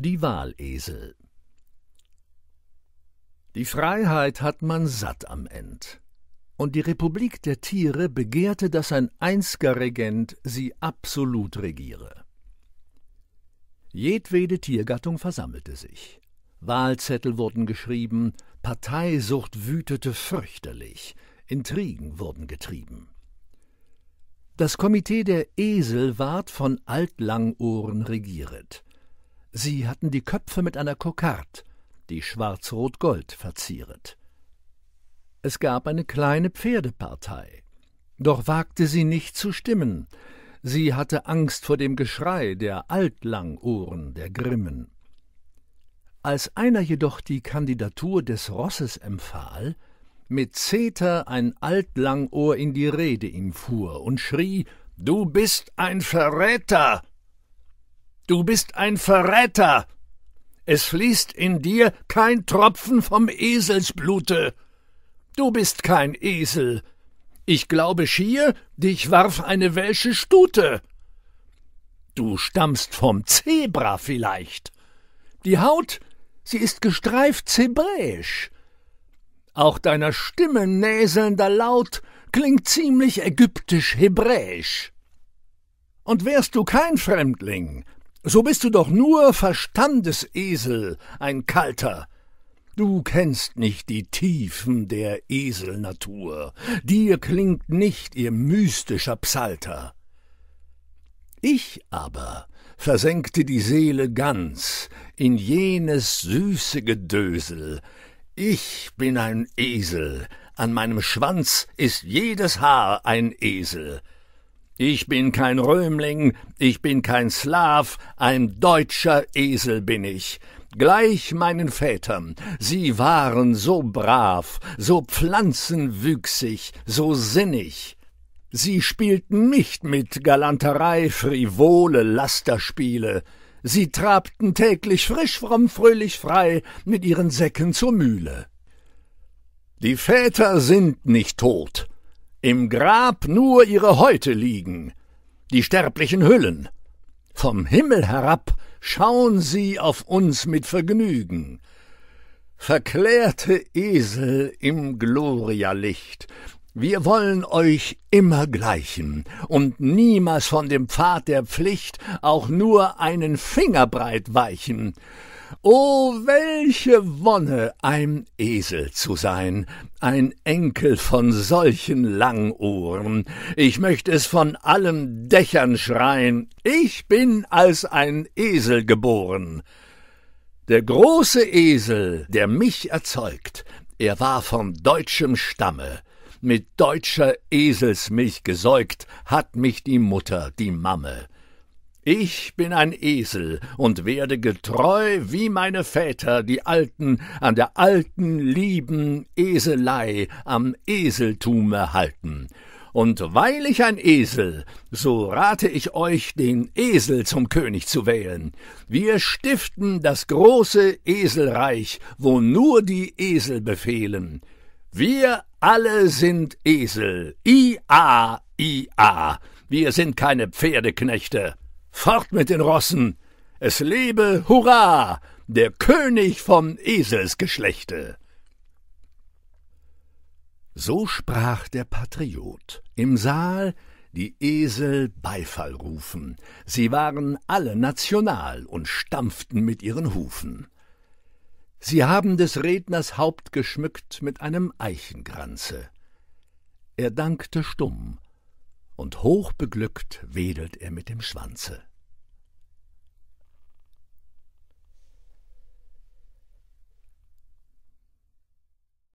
Die Wahlesel Die Freiheit hat man satt am End. Und die Republik der Tiere begehrte, dass ein einziger Regent sie absolut regiere. Jedwede Tiergattung versammelte sich. Wahlzettel wurden geschrieben, Parteisucht wütete fürchterlich, Intrigen wurden getrieben. Das Komitee der Esel ward von Altlangohren regieret. Sie hatten die Köpfe mit einer Kokard, die schwarz-rot-gold verzieret. Es gab eine kleine Pferdepartei, doch wagte sie nicht zu stimmen. Sie hatte Angst vor dem Geschrei der Altlangohren, der Grimmen. Als einer jedoch die Kandidatur des Rosses empfahl, mit Zeter ein Altlangohr in die Rede ihm fuhr und schrie: Du bist ein Verräter! Du bist ein Verräter! Es fließt in dir kein Tropfen vom Eselsblute. Du bist kein Esel. Ich glaube schier, dich warf eine welsche Stute. Du stammst vom Zebra vielleicht. Die Haut, sie ist gestreift zebräisch. Auch deiner Stimme näselnder Laut klingt ziemlich ägyptisch-hebräisch. Und wärst du kein Fremdling, so bist du doch nur Verstandesesel, ein Kalter. Du kennst nicht die Tiefen der Eselnatur, dir klingt nicht ihr mystischer Psalter. Ich aber versenkte die Seele ganz in jenes süße Gedösel. Ich bin ein Esel, an meinem Schwanz ist jedes Haar ein Esel. Ich bin kein Römling, ich bin kein Slav, ein deutscher Esel bin ich. Gleich meinen Vätern, sie waren so brav, so pflanzenwüchsig, so sinnig. Sie spielten nicht mit Galanterei, frivole Lasterspiele. Sie trabten täglich frisch, fromm, fröhlich, frei mit ihren Säcken zur Mühle. Die Väter sind nicht tot, im Grab nur ihre Häute liegen, die sterblichen Hüllen. Vom Himmel herab schauen sie auf uns mit Vergnügen. Verklärte Esel im Glorialicht, wir wollen euch immer gleichen und niemals von dem Pfad der Pflicht auch nur einen Fingerbreit weichen. O oh, welche Wonne, ein Esel zu sein, ein Enkel von solchen Langohren. Ich möcht es von allen Dächern schreien, ich bin als ein Esel geboren. Der große Esel, der mich erzeugt, er war von deutschem Stamme, mit deutscher Eselsmilch gesäugt, hat mich die Mutter, die Mamme. Ich bin ein Esel und werde getreu wie meine Väter, die Alten, an der alten, lieben Eselei, am Eseltume halten. Und weil ich ein Esel, so rate ich euch, den Esel zum König zu wählen. Wir stiften das große Eselreich, wo nur die Esel befehlen. Wir alle sind Esel. I-A, I-A. Wir sind keine Pferdeknechte. Fort mit den Rossen. Es lebe, hurra, der König vom Eselsgeschlechte. So sprach der Patriot. Im Saal die Esel Beifall rufen. Sie waren alle national und stampften mit ihren Hufen. Sie haben des Redners Haupt geschmückt mit einem Eichenkranze. Er dankte stumm, und hochbeglückt wedelt er mit dem Schwanze.